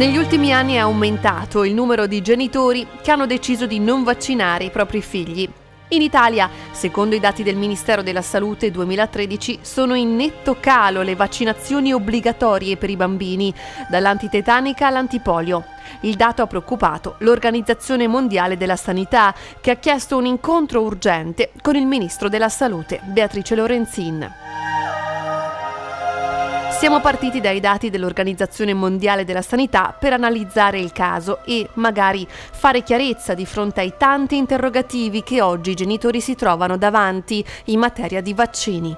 Negli ultimi anni è aumentato il numero di genitori che hanno deciso di non vaccinare i propri figli. In Italia, secondo i dati del Ministero della Salute 2013, sono in netto calo le vaccinazioni obbligatorie per i bambini, dall'antitetanica all'antipolio. Il dato ha preoccupato l'Organizzazione Mondiale della Sanità, che ha chiesto un incontro urgente con il Ministro della Salute, Beatrice Lorenzin. Siamo partiti dai dati dell'Organizzazione Mondiale della Sanità per analizzare il caso e magari fare chiarezza di fronte ai tanti interrogativi che oggi i genitori si trovano davanti in materia di vaccini.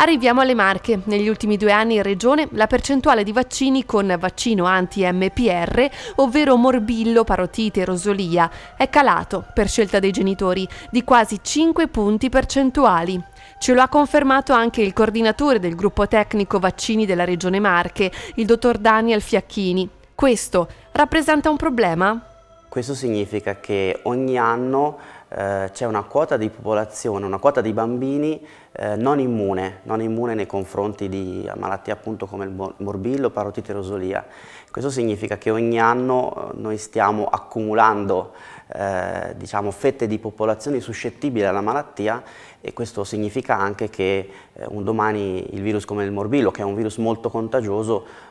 Arriviamo alle Marche. Negli ultimi due anni in regione la percentuale di vaccini con vaccino anti-MPR, ovvero morbillo, parotite e rosolia, è calato, per scelta dei genitori, di quasi 5 punti percentuali. Ce lo ha confermato anche il coordinatore del gruppo tecnico vaccini della Regione Marche, il dottor Daniel Fiacchini. Questo rappresenta un problema? Questo significa che ogni anno eh, c'è una quota di popolazione, una quota di bambini eh, non, immune, non immune, nei confronti di malattie appunto come il morbillo, parotite rosolia. Questo significa che ogni anno eh, noi stiamo accumulando eh, diciamo, fette di popolazioni suscettibili alla malattia e questo significa anche che eh, un domani il virus come il morbillo, che è un virus molto contagioso,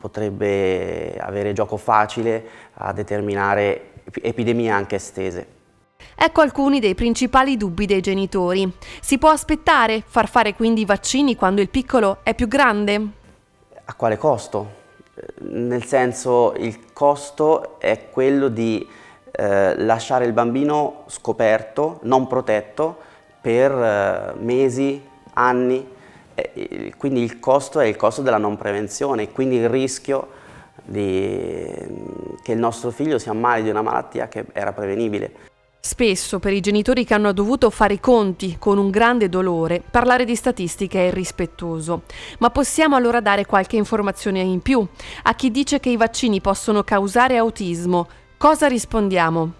potrebbe avere gioco facile a determinare epidemie anche estese. Ecco alcuni dei principali dubbi dei genitori. Si può aspettare far fare quindi i vaccini quando il piccolo è più grande? A quale costo? Nel senso il costo è quello di eh, lasciare il bambino scoperto, non protetto, per eh, mesi, anni. Eh, quindi il costo è il costo della non prevenzione, quindi il rischio di, che il nostro figlio si ammali di una malattia che era prevenibile. Spesso per i genitori che hanno dovuto fare i conti con un grande dolore, parlare di statistiche è irrispettoso. Ma possiamo allora dare qualche informazione in più a chi dice che i vaccini possono causare autismo. Cosa rispondiamo?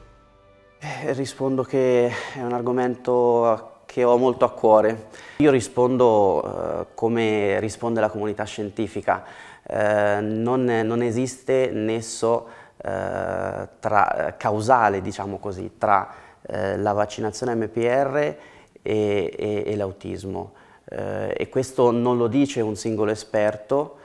Eh, rispondo che è un argomento che ho molto a cuore. Io rispondo eh, come risponde la comunità scientifica. Eh, non, non esiste nesso eh, tra, causale diciamo così, tra eh, la vaccinazione MPR e, e, e l'autismo. Eh, e questo non lo dice un singolo esperto,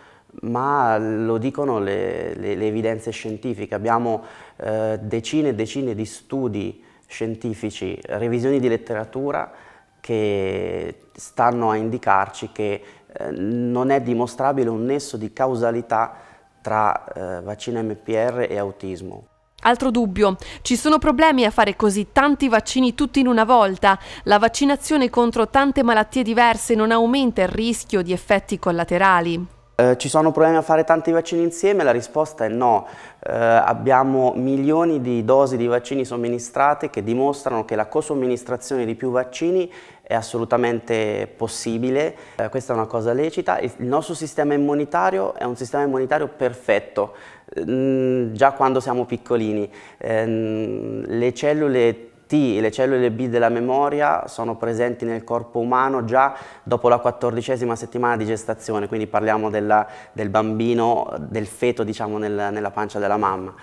ma lo dicono le, le, le evidenze scientifiche. Abbiamo eh, decine e decine di studi scientifici, revisioni di letteratura che stanno a indicarci che eh, non è dimostrabile un nesso di causalità tra eh, vaccino MPR e autismo. Altro dubbio, ci sono problemi a fare così tanti vaccini tutti in una volta? La vaccinazione contro tante malattie diverse non aumenta il rischio di effetti collaterali? Eh, ci sono problemi a fare tanti vaccini insieme? La risposta è no. Eh, abbiamo milioni di dosi di vaccini somministrate che dimostrano che la cosomministrazione di più vaccini è assolutamente possibile, eh, questa è una cosa lecita. Il nostro sistema immunitario è un sistema immunitario perfetto, mm, già quando siamo piccolini. Eh, le cellule T, le cellule B della memoria sono presenti nel corpo umano già dopo la quattordicesima settimana di gestazione, quindi parliamo della, del bambino, del feto diciamo nel, nella pancia della mamma.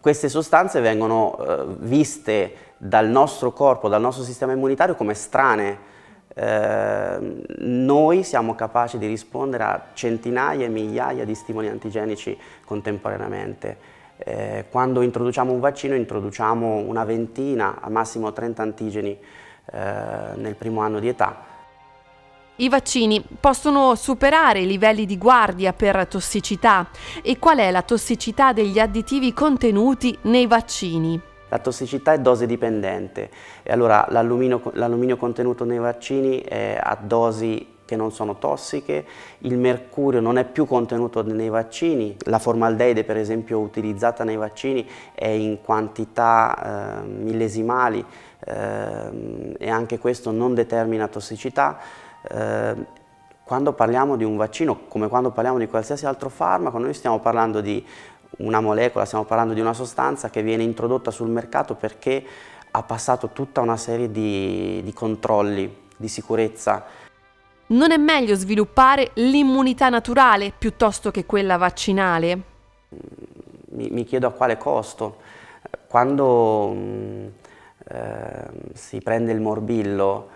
Queste sostanze vengono eh, viste dal nostro corpo, dal nostro sistema immunitario come strane, Ehm, noi siamo capaci di rispondere a centinaia e migliaia di stimoli antigenici contemporaneamente. Eh, quando introduciamo un vaccino introduciamo una ventina, al massimo 30 antigeni eh, nel primo anno di età. I vaccini possono superare i livelli di guardia per tossicità e qual è la tossicità degli additivi contenuti nei vaccini? La tossicità è dose dipendente e allora l'alluminio contenuto nei vaccini è a dosi che non sono tossiche, il mercurio non è più contenuto nei vaccini, la formaldeide per esempio utilizzata nei vaccini è in quantità eh, millesimali eh, e anche questo non determina tossicità. Eh, quando parliamo di un vaccino, come quando parliamo di qualsiasi altro farmaco, noi stiamo parlando di una molecola, stiamo parlando di una sostanza che viene introdotta sul mercato perché ha passato tutta una serie di, di controlli di sicurezza. Non è meglio sviluppare l'immunità naturale piuttosto che quella vaccinale? Mm, mi, mi chiedo a quale costo. Quando eh, si prende il morbillo,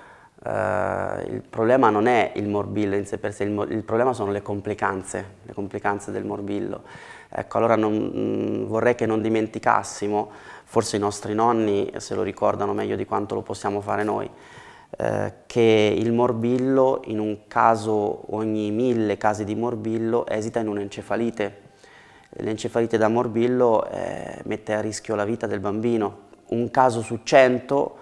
eh, il problema non è il morbillo in sé per sé, il, il problema sono le complicanze, le complicanze del morbillo. Ecco, allora non, mm, vorrei che non dimenticassimo, forse i nostri nonni se lo ricordano meglio di quanto lo possiamo fare noi, eh, che il morbillo, in un caso ogni mille casi di morbillo, esita in un'encefalite. L'encefalite da morbillo eh, mette a rischio la vita del bambino. Un caso su cento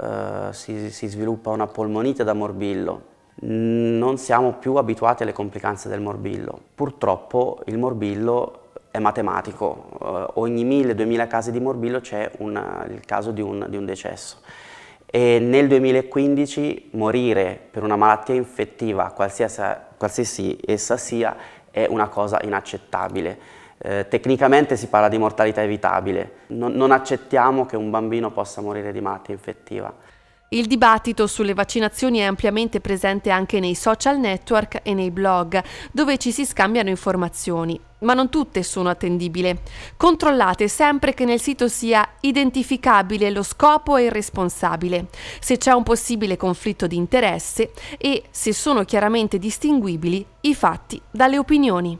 eh, si, si sviluppa una polmonite da morbillo, non siamo più abituati alle complicanze del morbillo. Purtroppo il morbillo è matematico, uh, ogni 1000-2000 casi di morbillo c'è il caso di un, di un decesso. E nel 2015 morire per una malattia infettiva, qualsiasi, qualsiasi essa sia, è una cosa inaccettabile. Eh, tecnicamente si parla di mortalità evitabile, non, non accettiamo che un bambino possa morire di malattia infettiva. Il dibattito sulle vaccinazioni è ampiamente presente anche nei social network e nei blog, dove ci si scambiano informazioni, ma non tutte sono attendibili. Controllate sempre che nel sito sia identificabile lo scopo e il responsabile, se c'è un possibile conflitto di interesse e se sono chiaramente distinguibili i fatti dalle opinioni.